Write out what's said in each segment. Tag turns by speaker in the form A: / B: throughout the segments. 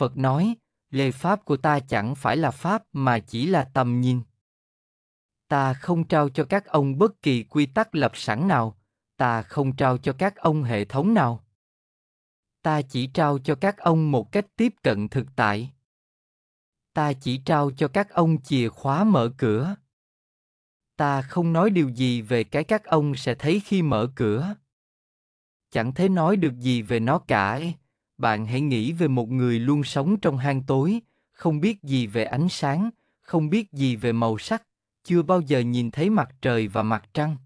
A: Phật nói, lời pháp của ta chẳng phải là pháp mà chỉ là tầm nhìn. Ta không trao cho các ông bất kỳ quy tắc lập sẵn nào, ta không trao cho các ông hệ thống nào. Ta chỉ trao cho các ông một cách tiếp cận thực tại. Ta chỉ trao cho các ông chìa khóa mở cửa. Ta không nói điều gì về cái các ông sẽ thấy khi mở cửa. Chẳng thế nói được gì về nó cả, bạn hãy nghĩ về một người luôn sống trong hang tối không biết gì về ánh sáng không biết gì về màu sắc chưa bao giờ nhìn thấy mặt trời và mặt trăng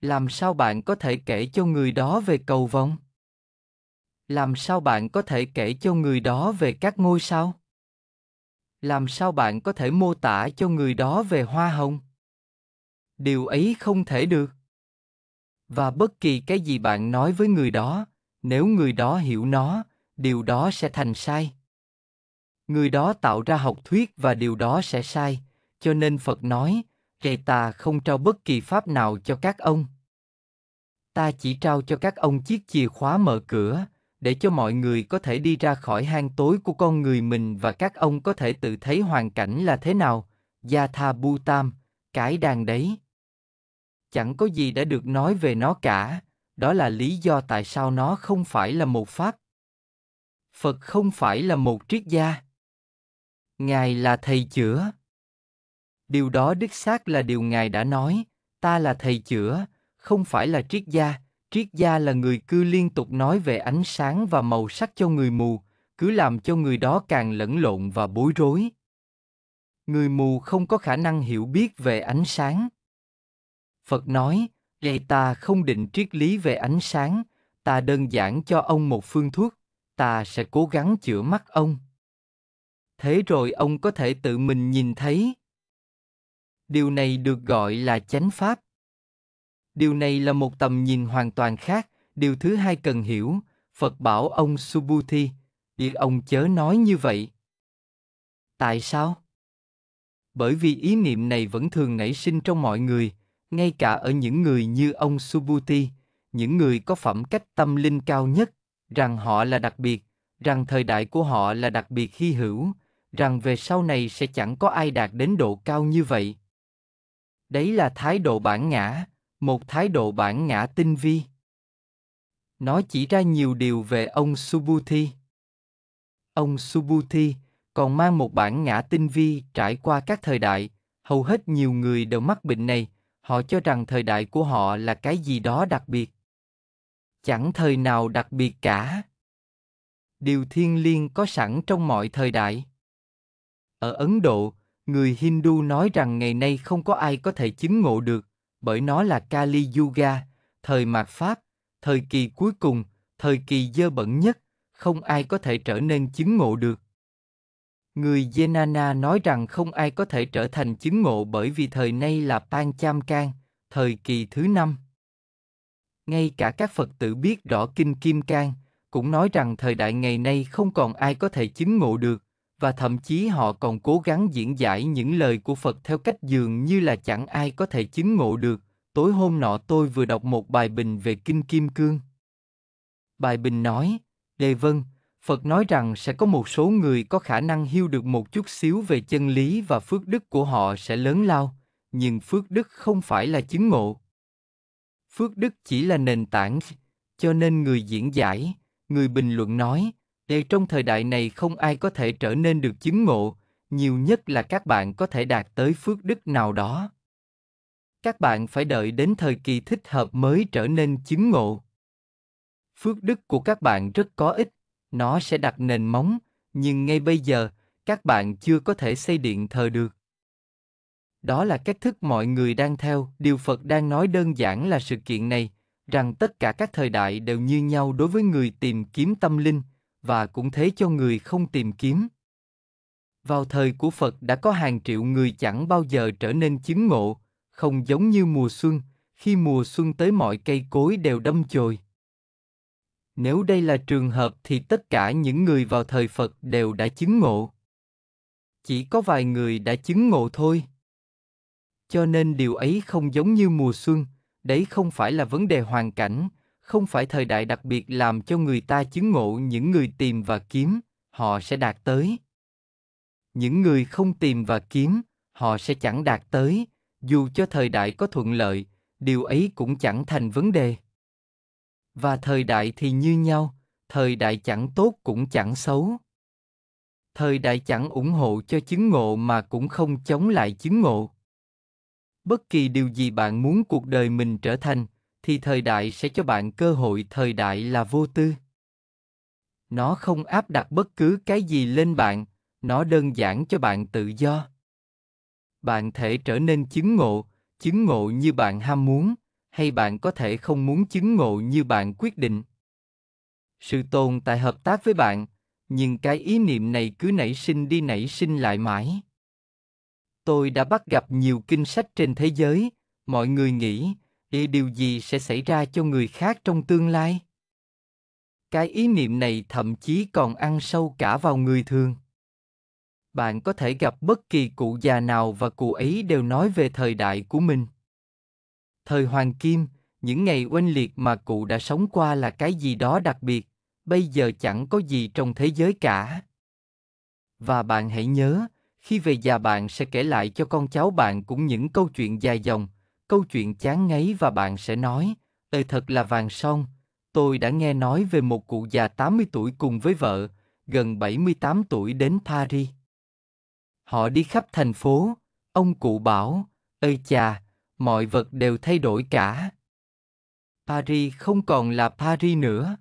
A: làm sao bạn có thể kể cho người đó về cầu vồng làm sao bạn có thể kể cho người đó về các ngôi sao làm sao bạn có thể mô tả cho người đó về hoa hồng điều ấy không thể được và bất kỳ cái gì bạn nói với người đó nếu người đó hiểu nó điều đó sẽ thành sai người đó tạo ra học thuyết và điều đó sẽ sai cho nên phật nói kệ ta không trao bất kỳ pháp nào cho các ông ta chỉ trao cho các ông chiếc chìa khóa mở cửa để cho mọi người có thể đi ra khỏi hang tối của con người mình và các ông có thể tự thấy hoàn cảnh là thế nào gia tha bu tam cái đàn đấy chẳng có gì đã được nói về nó cả đó là lý do tại sao nó không phải là một pháp phật không phải là một triết gia ngài là thầy chữa điều đó đích xác là điều ngài đã nói ta là thầy chữa không phải là triết gia triết gia là người cứ liên tục nói về ánh sáng và màu sắc cho người mù cứ làm cho người đó càng lẫn lộn và bối rối người mù không có khả năng hiểu biết về ánh sáng phật nói Vậy ta không định triết lý về ánh sáng, ta đơn giản cho ông một phương thuốc, ta sẽ cố gắng chữa mắt ông. Thế rồi ông có thể tự mình nhìn thấy. Điều này được gọi là chánh pháp. Điều này là một tầm nhìn hoàn toàn khác, điều thứ hai cần hiểu, Phật bảo ông Subhuti, ý ông chớ nói như vậy. Tại sao? Bởi vì ý niệm này vẫn thường nảy sinh trong mọi người, ngay cả ở những người như ông Subuti, những người có phẩm cách tâm linh cao nhất, rằng họ là đặc biệt, rằng thời đại của họ là đặc biệt hy hữu, rằng về sau này sẽ chẳng có ai đạt đến độ cao như vậy. Đấy là thái độ bản ngã, một thái độ bản ngã tinh vi. Nó chỉ ra nhiều điều về ông Subuti. Ông Subuti còn mang một bản ngã tinh vi trải qua các thời đại, hầu hết nhiều người đều mắc bệnh này, họ cho rằng thời đại của họ là cái gì đó đặc biệt chẳng thời nào đặc biệt cả điều thiên liêng có sẵn trong mọi thời đại ở ấn độ người hindu nói rằng ngày nay không có ai có thể chứng ngộ được bởi nó là kali yuga thời mạt pháp thời kỳ cuối cùng thời kỳ dơ bẩn nhất không ai có thể trở nên chứng ngộ được Người Yenana nói rằng không ai có thể trở thành chứng ngộ bởi vì thời nay là cham Can, thời kỳ thứ năm. Ngay cả các Phật tử biết rõ Kinh Kim Cang, cũng nói rằng thời đại ngày nay không còn ai có thể chứng ngộ được, và thậm chí họ còn cố gắng diễn giải những lời của Phật theo cách dường như là chẳng ai có thể chứng ngộ được. Tối hôm nọ tôi vừa đọc một bài bình về Kinh Kim Cương. Bài bình nói, Đề Vân, Phật nói rằng sẽ có một số người có khả năng hiêu được một chút xíu về chân lý và phước đức của họ sẽ lớn lao, nhưng phước đức không phải là chứng ngộ. Phước đức chỉ là nền tảng, cho nên người diễn giải, người bình luận nói, để trong thời đại này không ai có thể trở nên được chứng ngộ, nhiều nhất là các bạn có thể đạt tới phước đức nào đó. Các bạn phải đợi đến thời kỳ thích hợp mới trở nên chứng ngộ. Phước đức của các bạn rất có ích nó sẽ đặt nền móng, nhưng ngay bây giờ, các bạn chưa có thể xây điện thờ được. Đó là cách thức mọi người đang theo, điều Phật đang nói đơn giản là sự kiện này, rằng tất cả các thời đại đều như nhau đối với người tìm kiếm tâm linh và cũng thế cho người không tìm kiếm. Vào thời của Phật đã có hàng triệu người chẳng bao giờ trở nên chứng ngộ, không giống như mùa xuân, khi mùa xuân tới mọi cây cối đều đâm chồi. Nếu đây là trường hợp thì tất cả những người vào thời Phật đều đã chứng ngộ. Chỉ có vài người đã chứng ngộ thôi. Cho nên điều ấy không giống như mùa xuân, đấy không phải là vấn đề hoàn cảnh, không phải thời đại đặc biệt làm cho người ta chứng ngộ những người tìm và kiếm, họ sẽ đạt tới. Những người không tìm và kiếm, họ sẽ chẳng đạt tới, dù cho thời đại có thuận lợi, điều ấy cũng chẳng thành vấn đề và thời đại thì như nhau thời đại chẳng tốt cũng chẳng xấu thời đại chẳng ủng hộ cho chứng ngộ mà cũng không chống lại chứng ngộ bất kỳ điều gì bạn muốn cuộc đời mình trở thành thì thời đại sẽ cho bạn cơ hội thời đại là vô tư nó không áp đặt bất cứ cái gì lên bạn nó đơn giản cho bạn tự do bạn thể trở nên chứng ngộ chứng ngộ như bạn ham muốn hay bạn có thể không muốn chứng ngộ như bạn quyết định. Sự tồn tại hợp tác với bạn, nhưng cái ý niệm này cứ nảy sinh đi nảy sinh lại mãi. Tôi đã bắt gặp nhiều kinh sách trên thế giới, mọi người nghĩ, ý điều gì sẽ xảy ra cho người khác trong tương lai? Cái ý niệm này thậm chí còn ăn sâu cả vào người thường bạn có thể gặp bất kỳ cụ già nào và cụ ấy đều nói về thời đại của mình thời hoàng kim, những ngày oanh liệt mà cụ đã sống qua là cái gì đó đặc biệt, bây giờ chẳng có gì trong thế giới cả. Và bạn hãy nhớ, khi về già bạn sẽ kể lại cho con cháu bạn cũng những câu chuyện dài dòng, câu chuyện chán ngấy và bạn sẽ nói, ơi thật là vàng son, tôi đã nghe nói về một cụ già 80 tuổi cùng với vợ, gần 78 tuổi đến Paris. Họ đi khắp thành phố, ông cụ bảo, ơi chà, mọi vật đều thay đổi cả. Paris không còn là Paris nữa.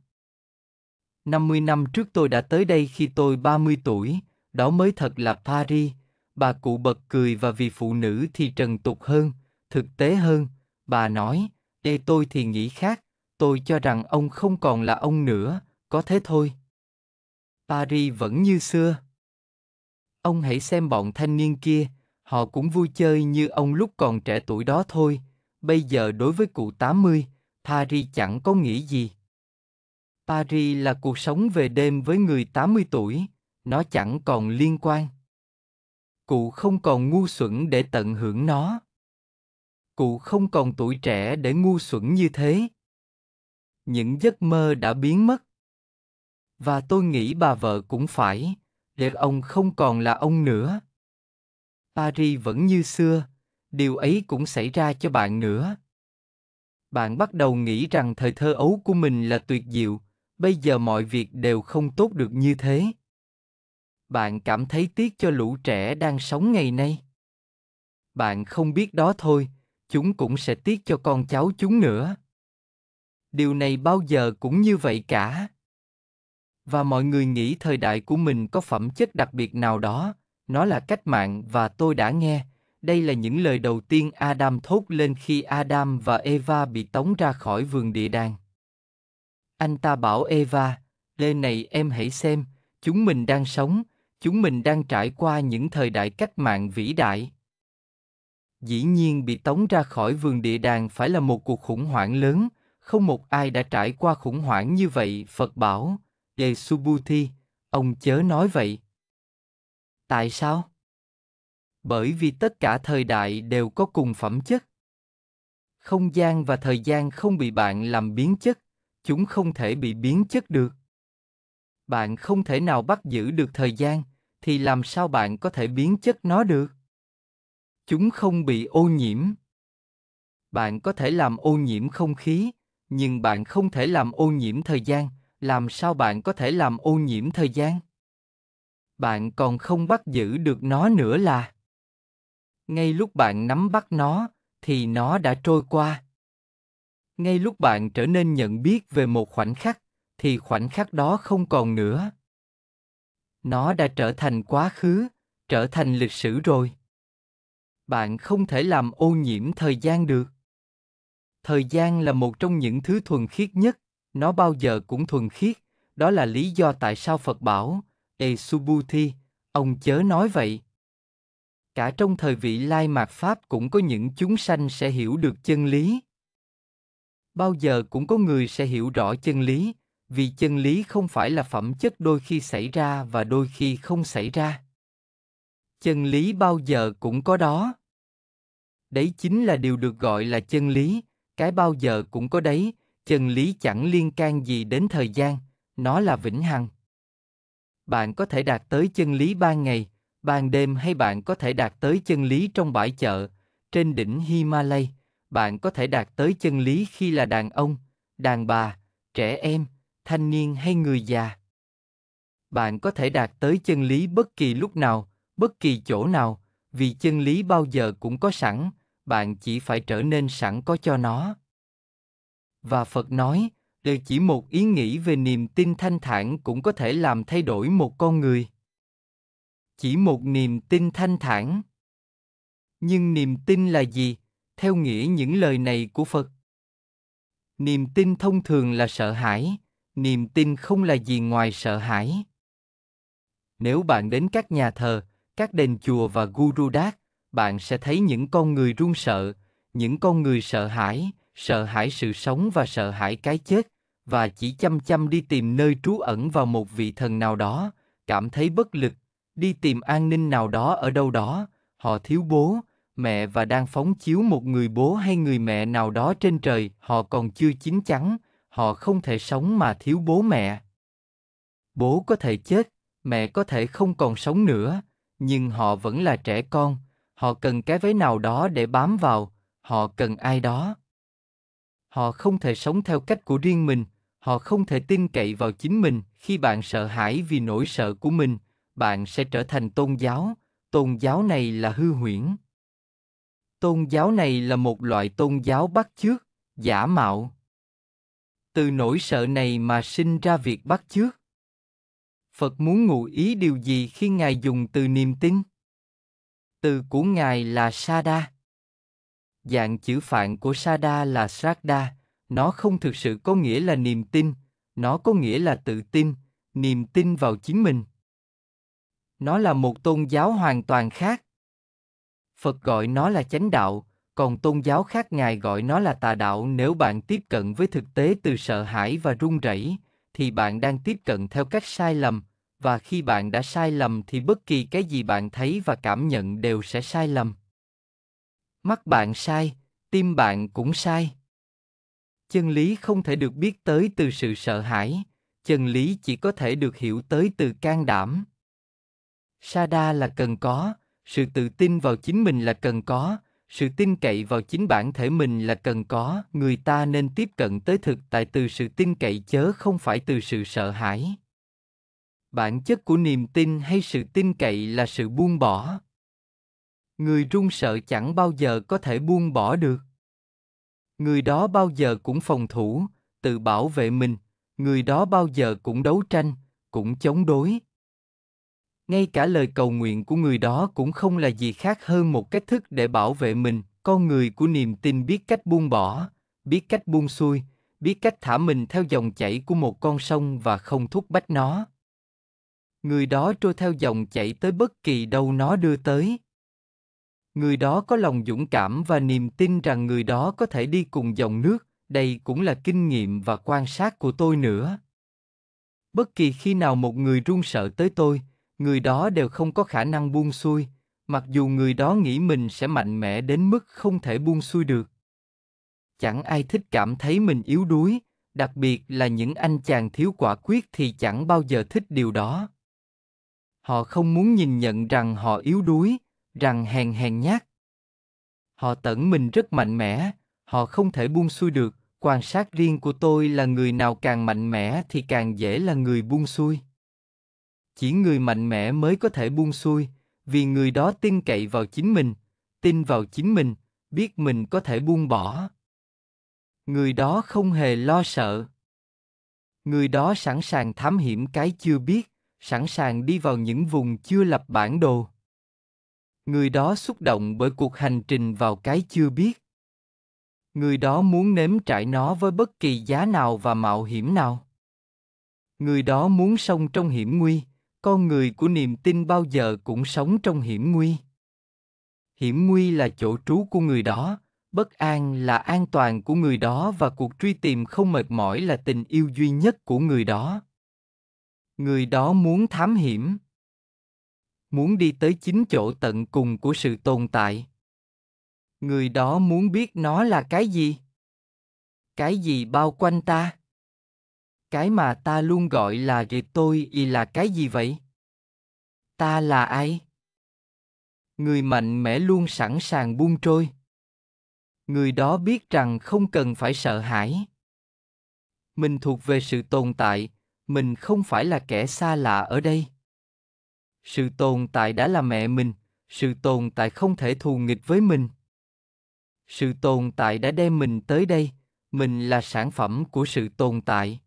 A: 50 năm trước tôi đã tới đây khi tôi 30 tuổi, đó mới thật là Paris. Bà cụ bật cười và vì phụ nữ thì trần tục hơn, thực tế hơn. Bà nói, để tôi thì nghĩ khác, tôi cho rằng ông không còn là ông nữa, có thế thôi. Paris vẫn như xưa. Ông hãy xem bọn thanh niên kia, Họ cũng vui chơi như ông lúc còn trẻ tuổi đó thôi, bây giờ đối với cụ 80, Paris chẳng có nghĩa gì. Paris là cuộc sống về đêm với người 80 tuổi, nó chẳng còn liên quan. Cụ không còn ngu xuẩn để tận hưởng nó. Cụ không còn tuổi trẻ để ngu xuẩn như thế. Những giấc mơ đã biến mất. Và tôi nghĩ bà vợ cũng phải, để ông không còn là ông nữa Paris vẫn như xưa, điều ấy cũng xảy ra cho bạn nữa. Bạn bắt đầu nghĩ rằng thời thơ ấu của mình là tuyệt diệu, bây giờ mọi việc đều không tốt được như thế. Bạn cảm thấy tiếc cho lũ trẻ đang sống ngày nay. Bạn không biết đó thôi, chúng cũng sẽ tiếc cho con cháu chúng nữa. Điều này bao giờ cũng như vậy cả. Và mọi người nghĩ thời đại của mình có phẩm chất đặc biệt nào đó, nó là cách mạng và tôi đã nghe, đây là những lời đầu tiên Adam thốt lên khi Adam và Eva bị tống ra khỏi vườn địa đàng. Anh ta bảo Eva, lê này em hãy xem, chúng mình đang sống, chúng mình đang trải qua những thời đại cách mạng vĩ đại. Dĩ nhiên bị tống ra khỏi vườn địa đàng phải là một cuộc khủng hoảng lớn, không một ai đã trải qua khủng hoảng như vậy, Phật bảo, Đề Subuti, ông chớ nói vậy, tại sao bởi vì tất cả thời đại đều có cùng phẩm chất không gian và thời gian không bị bạn làm biến chất chúng không thể bị biến chất được bạn không thể nào bắt giữ được thời gian thì làm sao bạn có thể biến chất nó được chúng không bị ô nhiễm bạn có thể làm ô nhiễm không khí nhưng bạn không thể làm ô nhiễm thời gian làm sao bạn có thể làm ô nhiễm thời gian bạn còn không bắt giữ được nó nữa là ngay lúc bạn nắm bắt nó thì nó đã trôi qua ngay lúc bạn trở nên nhận biết về một khoảnh khắc thì khoảnh khắc đó không còn nữa nó đã trở thành quá khứ trở thành lịch sử rồi bạn không thể làm ô nhiễm thời gian được thời gian là một trong những thứ thuần khiết nhất nó bao giờ cũng thuần khiết đó là lý do tại sao phật bảo Ê Subuthi, ông chớ nói vậy. Cả trong thời vị Lai Mạt Pháp cũng có những chúng sanh sẽ hiểu được chân lý. Bao giờ cũng có người sẽ hiểu rõ chân lý, vì chân lý không phải là phẩm chất đôi khi xảy ra và đôi khi không xảy ra. Chân lý bao giờ cũng có đó. Đấy chính là điều được gọi là chân lý, cái bao giờ cũng có đấy, chân lý chẳng liên can gì đến thời gian, nó là vĩnh hằng bạn có thể đạt tới chân lý ban ngày, ban đêm hay bạn có thể đạt tới chân lý trong bãi chợ, trên đỉnh Himalay, bạn có thể đạt tới chân lý khi là đàn ông, đàn bà, trẻ em, thanh niên hay người già. Bạn có thể đạt tới chân lý bất kỳ lúc nào, bất kỳ chỗ nào, vì chân lý bao giờ cũng có sẵn, bạn chỉ phải trở nên sẵn có cho nó. Và Phật nói, đều chỉ một ý nghĩ về niềm tin thanh thản cũng có thể làm thay đổi một con người chỉ một niềm tin thanh thản nhưng niềm tin là gì theo nghĩa những lời này của phật niềm tin thông thường là sợ hãi niềm tin không là gì ngoài sợ hãi nếu bạn đến các nhà thờ các đền chùa và guru đát bạn sẽ thấy những con người run sợ những con người sợ hãi sợ hãi sự sống và sợ hãi cái chết và chỉ chăm chăm đi tìm nơi trú ẩn vào một vị thần nào đó, cảm thấy bất lực, đi tìm an ninh nào đó ở đâu đó, họ thiếu bố, mẹ và đang phóng chiếu một người bố hay người mẹ nào đó trên trời, họ còn chưa chín chắn, họ không thể sống mà thiếu bố mẹ. Bố có thể chết, mẹ có thể không còn sống nữa, nhưng họ vẫn là trẻ con, họ cần cái váy nào đó để bám vào, họ cần ai đó. Họ không thể sống theo cách của riêng mình, Họ không thể tin cậy vào chính mình, khi bạn sợ hãi vì nỗi sợ của mình, bạn sẽ trở thành tôn giáo, tôn giáo này là hư huyễn. Tôn giáo này là một loại tôn giáo bắt chước, giả mạo. Từ nỗi sợ này mà sinh ra việc bắt chước. Phật muốn ngụ ý điều gì khi Ngài dùng từ niềm tin? Từ của Ngài là Sada. Dạng chữ phạn của Sada là Srada, nó không thực sự có nghĩa là niềm tin nó có nghĩa là tự tin niềm tin vào chính mình nó là một tôn giáo hoàn toàn khác phật gọi nó là chánh đạo còn tôn giáo khác ngài gọi nó là tà đạo nếu bạn tiếp cận với thực tế từ sợ hãi và run rẩy thì bạn đang tiếp cận theo cách sai lầm và khi bạn đã sai lầm thì bất kỳ cái gì bạn thấy và cảm nhận đều sẽ sai lầm mắt bạn sai tim bạn cũng sai chân lý không thể được biết tới từ sự sợ hãi chân lý chỉ có thể được hiểu tới từ can đảm sada là cần có sự tự tin vào chính mình là cần có sự tin cậy vào chính bản thể mình là cần có người ta nên tiếp cận tới thực tại từ sự tin cậy chớ không phải từ sự sợ hãi bản chất của niềm tin hay sự tin cậy là sự buông bỏ người run sợ chẳng bao giờ có thể buông bỏ được người đó bao giờ cũng phòng thủ tự bảo vệ mình người đó bao giờ cũng đấu tranh cũng chống đối ngay cả lời cầu nguyện của người đó cũng không là gì khác hơn một cách thức để bảo vệ mình con người của niềm tin biết cách buông bỏ biết cách buông xuôi biết cách thả mình theo dòng chảy của một con sông và không thúc bách nó người đó trôi theo dòng chảy tới bất kỳ đâu nó đưa tới người đó có lòng dũng cảm và niềm tin rằng người đó có thể đi cùng dòng nước đây cũng là kinh nghiệm và quan sát của tôi nữa bất kỳ khi nào một người run sợ tới tôi người đó đều không có khả năng buông xuôi mặc dù người đó nghĩ mình sẽ mạnh mẽ đến mức không thể buông xuôi được chẳng ai thích cảm thấy mình yếu đuối đặc biệt là những anh chàng thiếu quả quyết thì chẳng bao giờ thích điều đó họ không muốn nhìn nhận rằng họ yếu đuối rằng hèn hèn nhát. Họ tẩn mình rất mạnh mẽ, họ không thể buông xuôi được, quan sát riêng của tôi là người nào càng mạnh mẽ thì càng dễ là người buông xuôi. Chỉ người mạnh mẽ mới có thể buông xuôi, vì người đó tin cậy vào chính mình, tin vào chính mình, biết mình có thể buông bỏ. Người đó không hề lo sợ. Người đó sẵn sàng thám hiểm cái chưa biết, sẵn sàng đi vào những vùng chưa lập bản đồ người đó xúc động bởi cuộc hành trình vào cái chưa biết người đó muốn nếm trải nó với bất kỳ giá nào và mạo hiểm nào người đó muốn sống trong hiểm nguy con người của niềm tin bao giờ cũng sống trong hiểm nguy hiểm nguy là chỗ trú của người đó bất an là an toàn của người đó và cuộc truy tìm không mệt mỏi là tình yêu duy nhất của người đó người đó muốn thám hiểm muốn đi tới chính chỗ tận cùng của sự tồn tại người đó muốn biết nó là cái gì cái gì bao quanh ta cái mà ta luôn gọi là ghệ tôi y là cái gì vậy ta là ai người mạnh mẽ luôn sẵn sàng buông trôi người đó biết rằng không cần phải sợ hãi mình thuộc về sự tồn tại mình không phải là kẻ xa lạ ở đây sự tồn tại đã là mẹ mình sự tồn tại không thể thù nghịch với mình sự tồn tại đã đem mình tới đây mình là sản phẩm của sự tồn tại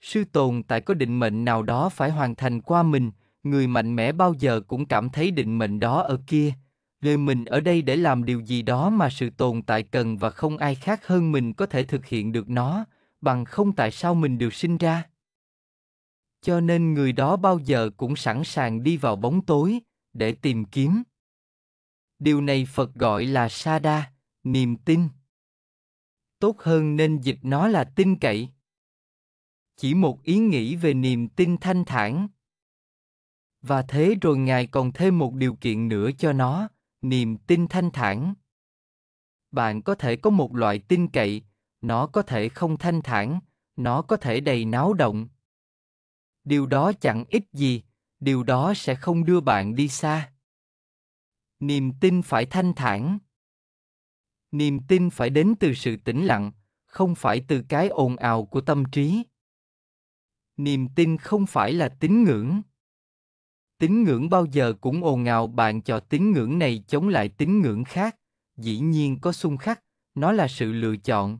A: sự tồn tại có định mệnh nào đó phải hoàn thành qua mình người mạnh mẽ bao giờ cũng cảm thấy định mệnh đó ở kia nơi mình ở đây để làm điều gì đó mà sự tồn tại cần và không ai khác hơn mình có thể thực hiện được nó bằng không tại sao mình được sinh ra cho nên người đó bao giờ cũng sẵn sàng đi vào bóng tối để tìm kiếm điều này phật gọi là sada niềm tin tốt hơn nên dịch nó là tin cậy chỉ một ý nghĩ về niềm tin thanh thản và thế rồi ngài còn thêm một điều kiện nữa cho nó niềm tin thanh thản bạn có thể có một loại tin cậy nó có thể không thanh thản nó có thể đầy náo động điều đó chẳng ít gì điều đó sẽ không đưa bạn đi xa niềm tin phải thanh thản niềm tin phải đến từ sự tĩnh lặng không phải từ cái ồn ào của tâm trí niềm tin không phải là tín ngưỡng tín ngưỡng bao giờ cũng ồn ào bạn cho tín ngưỡng này chống lại tín ngưỡng khác dĩ nhiên có xung khắc nó là sự lựa chọn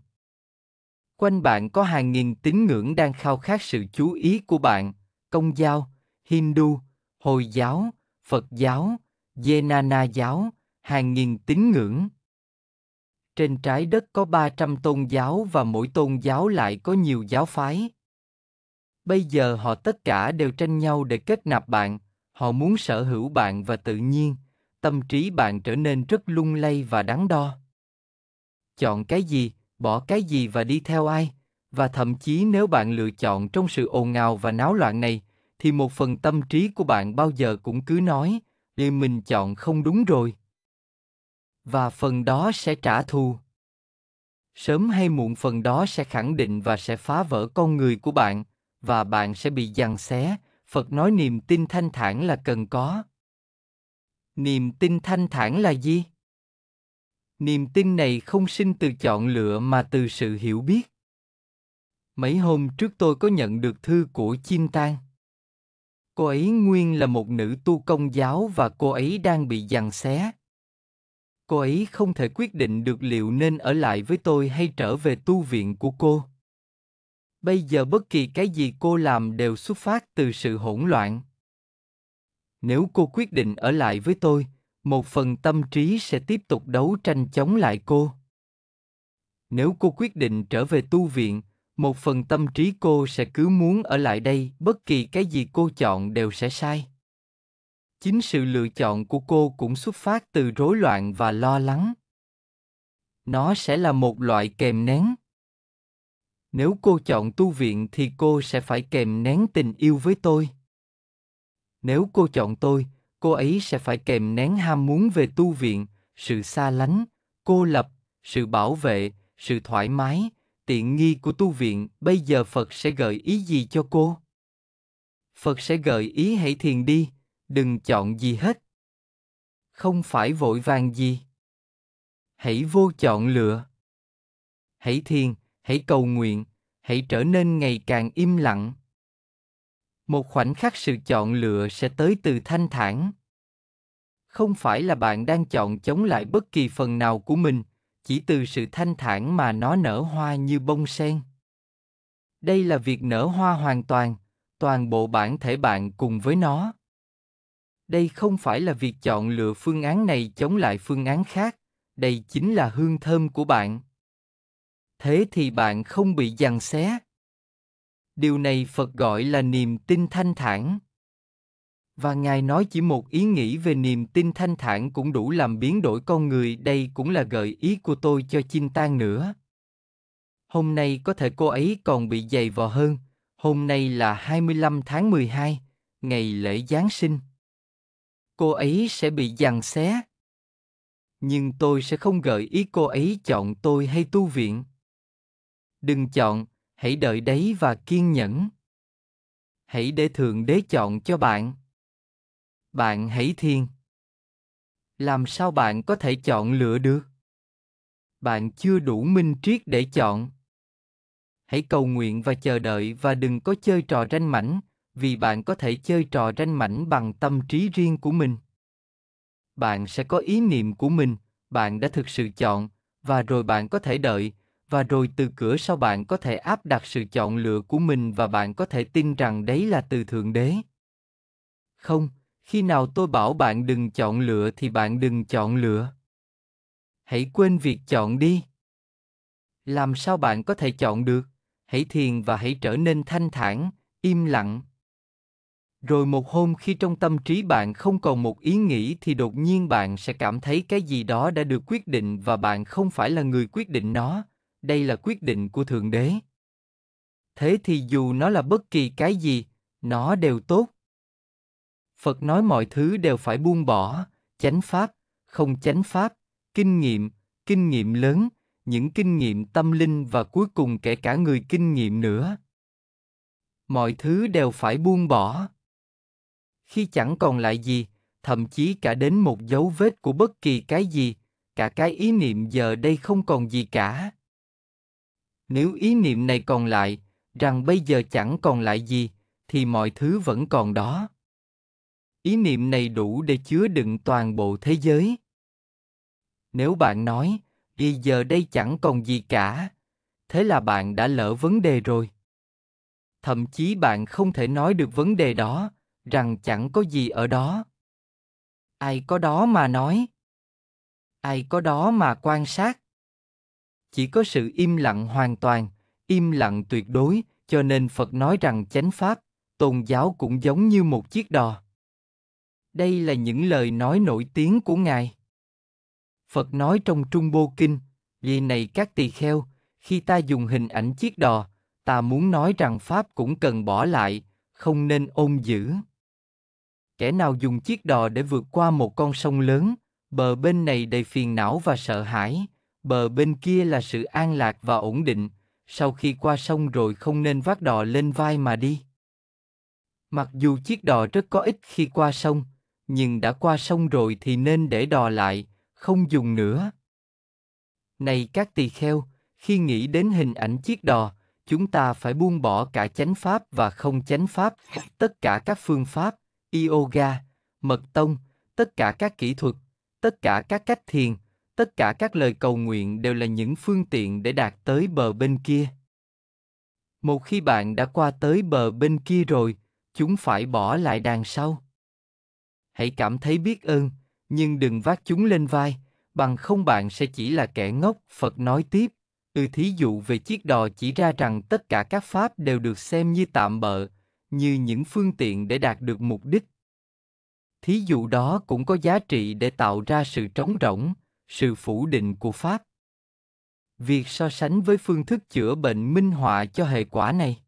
A: Quanh bạn có hàng nghìn tín ngưỡng đang khao khát sự chú ý của bạn, công giáo, Hindu, Hồi giáo, Phật giáo, Jenana giáo, hàng nghìn tín ngưỡng. Trên trái đất có 300 tôn giáo và mỗi tôn giáo lại có nhiều giáo phái. Bây giờ họ tất cả đều tranh nhau để kết nạp bạn, họ muốn sở hữu bạn và tự nhiên, tâm trí bạn trở nên rất lung lay và đắn đo. Chọn cái gì, bỏ cái gì và đi theo ai, và thậm chí nếu bạn lựa chọn trong sự ồn ào và náo loạn này, thì một phần tâm trí của bạn bao giờ cũng cứ nói, vì mình chọn không đúng rồi. Và phần đó sẽ trả thù. Sớm hay muộn phần đó sẽ khẳng định và sẽ phá vỡ con người của bạn, và bạn sẽ bị giằng xé, Phật nói niềm tin thanh thản là cần có. Niềm tin thanh thản là gì? niềm tin này không sinh từ chọn lựa mà từ sự hiểu biết mấy hôm trước tôi có nhận được thư của Chin Tang. Cô ấy nguyên là một nữ tu công giáo và cô ấy đang bị giằng xé. Cô ấy không thể quyết định được liệu nên ở lại với tôi hay trở về tu viện của cô. Bây giờ bất kỳ cái gì cô làm đều xuất phát từ sự hỗn loạn. Nếu cô quyết định ở lại với tôi, một phần tâm trí sẽ tiếp tục đấu tranh chống lại cô nếu cô quyết định trở về tu viện một phần tâm trí cô sẽ cứ muốn ở lại đây bất kỳ cái gì cô chọn đều sẽ sai chính sự lựa chọn của cô cũng xuất phát từ rối loạn và lo lắng nó sẽ là một loại kèm nén nếu cô chọn tu viện thì cô sẽ phải kèm nén tình yêu với tôi nếu cô chọn tôi cô ấy sẽ phải kèm nén ham muốn về tu viện, sự xa lánh, cô lập, sự bảo vệ, sự thoải mái, tiện nghi của tu viện, bây giờ Phật sẽ gợi ý gì cho cô? Phật sẽ gợi ý hãy thiền đi, đừng chọn gì hết. Không phải vội vàng gì. Hãy vô chọn lựa. Hãy thiền, hãy cầu nguyện, hãy trở nên ngày càng im lặng một khoảnh khắc sự chọn lựa sẽ tới từ thanh thản không phải là bạn đang chọn chống lại bất kỳ phần nào của mình chỉ từ sự thanh thản mà nó nở hoa như bông sen đây là việc nở hoa hoàn toàn toàn bộ bản thể bạn cùng với nó đây không phải là việc chọn lựa phương án này chống lại phương án khác đây chính là hương thơm của bạn thế thì bạn không bị giằng xé điều này phật gọi là niềm tin thanh thản và ngài nói chỉ một ý nghĩ về niềm tin thanh thản cũng đủ làm biến đổi con người đây cũng là gợi ý của tôi cho chinh tan nữa hôm nay có thể cô ấy còn bị dày vò hơn hôm nay là 25 tháng 12, ngày lễ Giáng sinh. Cô ấy sẽ bị giằng xé. Nhưng tôi sẽ không gợi ý cô ấy chọn tôi hay tu viện. Đừng chọn, hãy đợi đấy và kiên nhẫn hãy để thượng đế chọn cho bạn bạn hãy thiền làm sao bạn có thể chọn lựa được bạn chưa đủ minh triết để chọn hãy cầu nguyện và chờ đợi và đừng có chơi trò ranh mảnh vì bạn có thể chơi trò ranh mảnh bằng tâm trí riêng của mình bạn sẽ có ý niệm của mình bạn đã thực sự chọn và rồi bạn có thể đợi và rồi từ cửa sau bạn có thể áp đặt sự chọn lựa của mình và bạn có thể tin rằng đấy là từ thượng đế không khi nào tôi bảo bạn đừng chọn lựa thì bạn đừng chọn lựa hãy quên việc chọn đi làm sao bạn có thể chọn được hãy thiền và hãy trở nên thanh thản im lặng rồi một hôm khi trong tâm trí bạn không còn một ý nghĩ thì đột nhiên bạn sẽ cảm thấy cái gì đó đã được quyết định và bạn không phải là người quyết định nó đây là quyết định của thượng đế thế thì dù nó là bất kỳ cái gì nó đều tốt phật nói mọi thứ đều phải buông bỏ chánh pháp không chánh pháp kinh nghiệm kinh nghiệm lớn những kinh nghiệm tâm linh và cuối cùng kể cả người kinh nghiệm nữa mọi thứ đều phải buông bỏ khi chẳng còn lại gì thậm chí cả đến một dấu vết của bất kỳ cái gì cả cái ý niệm giờ đây không còn gì cả nếu ý niệm này còn lại, rằng bây giờ chẳng còn lại gì, thì mọi thứ vẫn còn đó. Ý niệm này đủ để chứa đựng toàn bộ thế giới. Nếu bạn nói, bây giờ đây chẳng còn gì cả, thế là bạn đã lỡ vấn đề rồi. Thậm chí bạn không thể nói được vấn đề đó, rằng chẳng có gì ở đó. Ai có đó mà nói? Ai có đó mà quan sát? chỉ có sự im lặng hoàn toàn im lặng tuyệt đối cho nên phật nói rằng chánh pháp tôn giáo cũng giống như một chiếc đò đây là những lời nói nổi tiếng của ngài phật nói trong trung bô kinh vì này các tỳ kheo khi ta dùng hình ảnh chiếc đò ta muốn nói rằng pháp cũng cần bỏ lại không nên ôn giữ kẻ nào dùng chiếc đò để vượt qua một con sông lớn bờ bên này đầy phiền não và sợ hãi bờ bên kia là sự an lạc và ổn định, sau khi qua sông rồi không nên vác đò lên vai mà đi. Mặc dù chiếc đò rất có ích khi qua sông, nhưng đã qua sông rồi thì nên để đò lại, không dùng nữa. Này các tỳ kheo, khi nghĩ đến hình ảnh chiếc đò, chúng ta phải buông bỏ cả chánh pháp và không chánh pháp, tất cả các phương pháp, yoga, mật tông, tất cả các kỹ thuật, tất cả các cách thiền, tất cả các lời cầu nguyện đều là những phương tiện để đạt tới bờ bên kia một khi bạn đã qua tới bờ bên kia rồi chúng phải bỏ lại đằng sau hãy cảm thấy biết ơn nhưng đừng vác chúng lên vai bằng không bạn sẽ chỉ là kẻ ngốc phật nói tiếp từ thí dụ về chiếc đò chỉ ra rằng tất cả các pháp đều được xem như tạm bợ như những phương tiện để đạt được mục đích thí dụ đó cũng có giá trị để tạo ra sự trống rỗng sự phủ định của pháp việc so sánh với phương thức chữa bệnh minh họa cho hệ quả này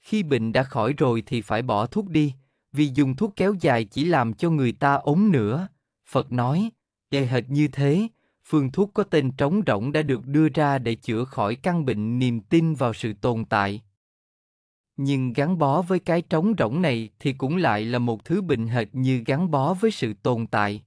A: khi bệnh đã khỏi rồi thì phải bỏ thuốc đi vì dùng thuốc kéo dài chỉ làm cho người ta ốm nữa phật nói đề hệt như thế phương thuốc có tên trống rỗng đã được đưa ra để chữa khỏi căn bệnh niềm tin vào sự tồn tại nhưng gắn bó với cái trống rỗng này thì cũng lại là một thứ bệnh hệt như gắn bó với sự tồn tại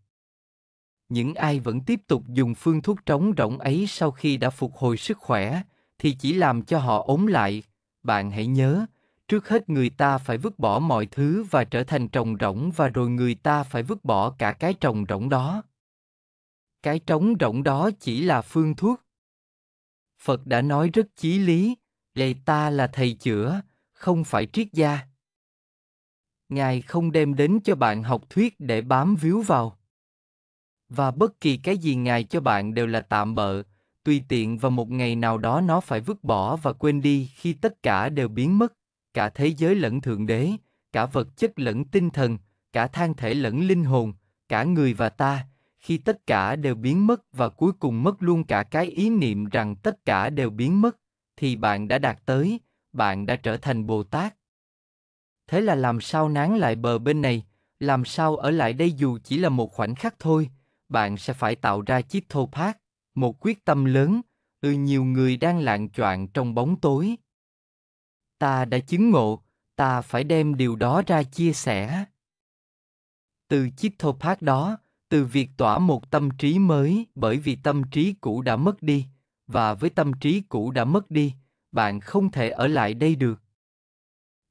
A: những ai vẫn tiếp tục dùng phương thuốc trống rỗng ấy sau khi đã phục hồi sức khỏe thì chỉ làm cho họ ốm lại bạn hãy nhớ trước hết người ta phải vứt bỏ mọi thứ và trở thành trồng rỗng và rồi người ta phải vứt bỏ cả cái trồng rỗng đó cái trống rỗng đó chỉ là phương thuốc phật đã nói rất chí lý lệ ta là thầy chữa không phải triết gia ngài không đem đến cho bạn học thuyết để bám víu vào và bất kỳ cái gì ngài cho bạn đều là tạm bợ tùy tiện và một ngày nào đó nó phải vứt bỏ và quên đi khi tất cả đều biến mất cả thế giới lẫn thượng đế cả vật chất lẫn tinh thần cả than thể lẫn linh hồn cả người và ta khi tất cả đều biến mất và cuối cùng mất luôn cả cái ý niệm rằng tất cả đều biến mất thì bạn đã đạt tới bạn đã trở thành bồ tát thế là làm sao nán lại bờ bên này làm sao ở lại đây dù chỉ là một khoảnh khắc thôi bạn sẽ phải tạo ra chiếc thô phát, một quyết tâm lớn, từ nhiều người đang lạng choạng trong bóng tối. Ta đã chứng ngộ, ta phải đem điều đó ra chia sẻ. Từ chiếc thô phát đó, từ việc tỏa một tâm trí mới bởi vì tâm trí cũ đã mất đi, và với tâm trí cũ đã mất đi, bạn không thể ở lại đây được.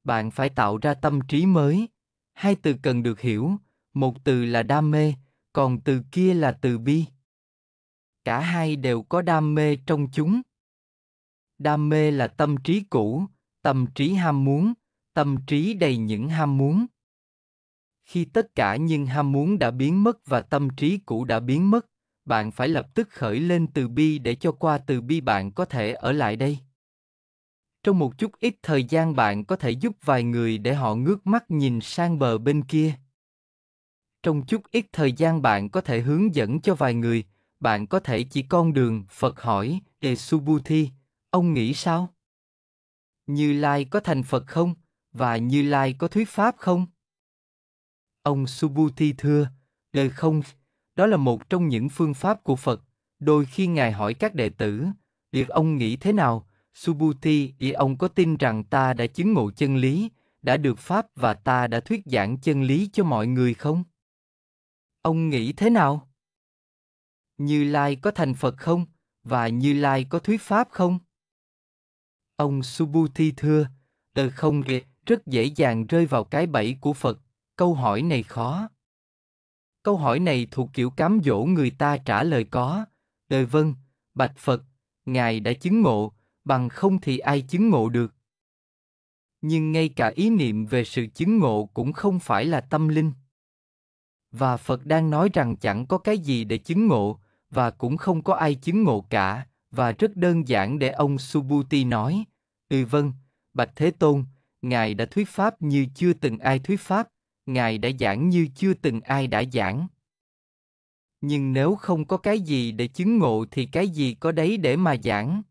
A: Bạn phải tạo ra tâm trí mới. Hai từ cần được hiểu, một từ là đam mê, còn từ kia là từ bi cả hai đều có đam mê trong chúng đam mê là tâm trí cũ tâm trí ham muốn tâm trí đầy những ham muốn khi tất cả những ham muốn đã biến mất và tâm trí cũ đã biến mất bạn phải lập tức khởi lên từ bi để cho qua từ bi bạn có thể ở lại đây trong một chút ít thời gian bạn có thể giúp vài người để họ ngước mắt nhìn sang bờ bên kia trong chút ít thời gian bạn có thể hướng dẫn cho vài người, bạn có thể chỉ con đường, Phật hỏi, Đề Subuthi, ông nghĩ sao? Như Lai có thành Phật không? Và Như Lai có thuyết pháp không? Ông Subuthi thưa, đời không, đó là một trong những phương pháp của Phật. Đôi khi Ngài hỏi các đệ tử, liệu ông nghĩ thế nào? Subuthi, ý ông có tin rằng ta đã chứng ngộ chân lý, đã được Pháp và ta đã thuyết giảng chân lý cho mọi người không? Ông nghĩ thế nào? Như Lai có thành Phật không? Và Như Lai có thuyết pháp không? Ông Subhuti thưa, từ không ghê, rất dễ dàng rơi vào cái bẫy của Phật. Câu hỏi này khó. Câu hỏi này thuộc kiểu cám dỗ người ta trả lời có. Đời vâng, bạch Phật, Ngài đã chứng ngộ, bằng không thì ai chứng ngộ được. Nhưng ngay cả ý niệm về sự chứng ngộ cũng không phải là tâm linh. Và Phật đang nói rằng chẳng có cái gì để chứng ngộ, và cũng không có ai chứng ngộ cả, và rất đơn giản để ông Subhuti nói. Ừ vâng, Bạch Thế Tôn, Ngài đã thuyết pháp như chưa từng ai thuyết pháp, Ngài đã giảng như chưa từng ai đã giảng. Nhưng nếu không có cái gì để chứng ngộ thì cái gì có đấy để mà giảng?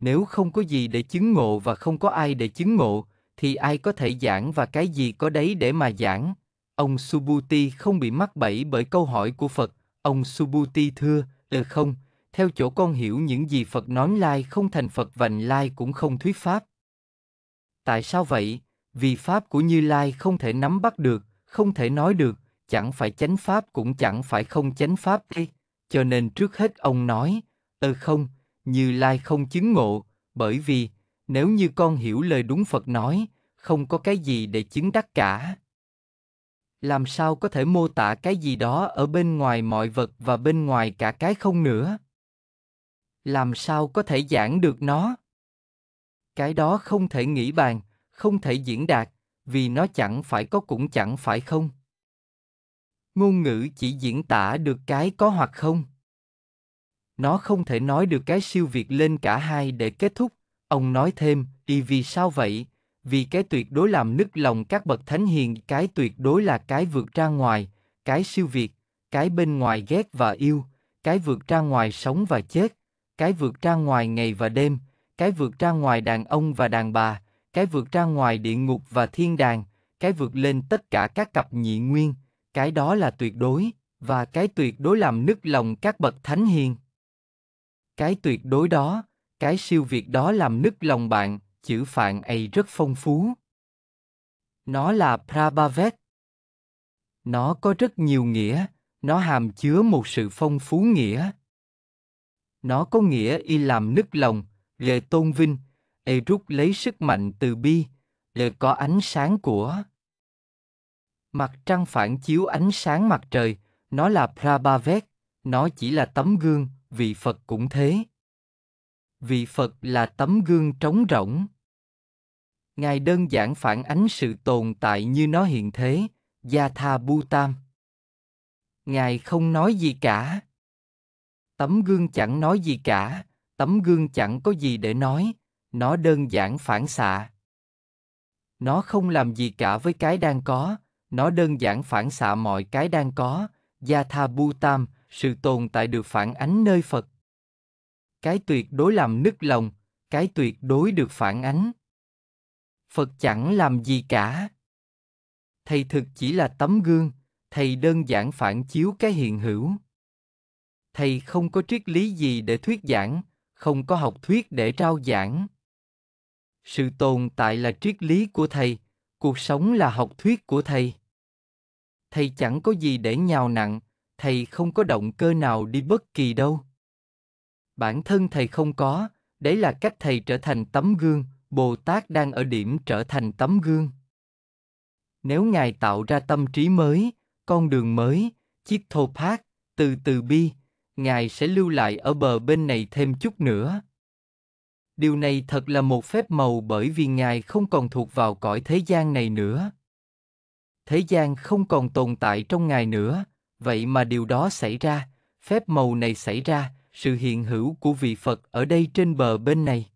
A: Nếu không có gì để chứng ngộ và không có ai để chứng ngộ, thì ai có thể giảng và cái gì có đấy để mà giảng? Ông Subuti không bị mắc bẫy bởi câu hỏi của Phật. Ông Subuti thưa, ờ không, theo chỗ con hiểu những gì Phật nói lai không thành Phật vành lai cũng không thuyết Pháp. Tại sao vậy? Vì Pháp của Như Lai không thể nắm bắt được, không thể nói được, chẳng phải chánh Pháp cũng chẳng phải không chánh Pháp đi. Cho nên trước hết ông nói, ờ không, Như Lai không chứng ngộ, bởi vì, nếu như con hiểu lời đúng Phật nói, không có cái gì để chứng đắc cả làm sao có thể mô tả cái gì đó ở bên ngoài mọi vật và bên ngoài cả cái không nữa làm sao có thể giảng được nó cái đó không thể nghĩ bàn không thể diễn đạt vì nó chẳng phải có cũng chẳng phải không ngôn ngữ chỉ diễn tả được cái có hoặc không nó không thể nói được cái siêu việt lên cả hai để kết thúc ông nói thêm y vì sao vậy vì cái tuyệt đối làm nứt lòng các bậc thánh hiền, cái tuyệt đối là cái vượt ra ngoài, cái siêu việt, cái bên ngoài ghét và yêu, cái vượt ra ngoài sống và chết, cái vượt ra ngoài ngày và đêm, cái vượt ra ngoài đàn ông và đàn bà, cái vượt ra ngoài địa ngục và thiên đàng, cái vượt lên tất cả các cặp nhị nguyên, cái đó là tuyệt đối, và cái tuyệt đối làm nứt lòng các bậc thánh hiền. Cái tuyệt đối đó, cái siêu việt đó làm nứt lòng bạn, chữ phạn ấy rất phong phú. Nó là Prabhavet. Nó có rất nhiều nghĩa, nó hàm chứa một sự phong phú nghĩa. Nó có nghĩa y làm nức lòng, lệ tôn vinh, e rút lấy sức mạnh từ bi, lệ có ánh sáng của. Mặt trăng phản chiếu ánh sáng mặt trời, nó là Prabhavet, nó chỉ là tấm gương, vị Phật cũng thế. Vị Phật là tấm gương trống rỗng. Ngài đơn giản phản ánh sự tồn tại như nó hiện thế, gia tha bu tam. Ngài không nói gì cả. Tấm gương chẳng nói gì cả, tấm gương chẳng có gì để nói, nó đơn giản phản xạ. Nó không làm gì cả với cái đang có, nó đơn giản phản xạ mọi cái đang có, gia tha bu tam. sự tồn tại được phản ánh nơi Phật. Cái tuyệt đối làm nức lòng, cái tuyệt đối được phản ánh. Phật chẳng làm gì cả. Thầy thực chỉ là tấm gương, thầy đơn giản phản chiếu cái hiện hữu. Thầy không có triết lý gì để thuyết giảng, không có học thuyết để trao giảng. Sự tồn tại là triết lý của thầy, cuộc sống là học thuyết của thầy. Thầy chẳng có gì để nhào nặng, thầy không có động cơ nào đi bất kỳ đâu. Bản thân thầy không có, đấy là cách thầy trở thành tấm gương, Bồ Tát đang ở điểm trở thành tấm gương. Nếu Ngài tạo ra tâm trí mới, con đường mới, chiếc thô phát, từ từ bi, Ngài sẽ lưu lại ở bờ bên này thêm chút nữa. Điều này thật là một phép màu bởi vì Ngài không còn thuộc vào cõi thế gian này nữa. Thế gian không còn tồn tại trong Ngài nữa, vậy mà điều đó xảy ra, phép màu này xảy ra, sự hiện hữu của vị Phật ở đây trên bờ bên này.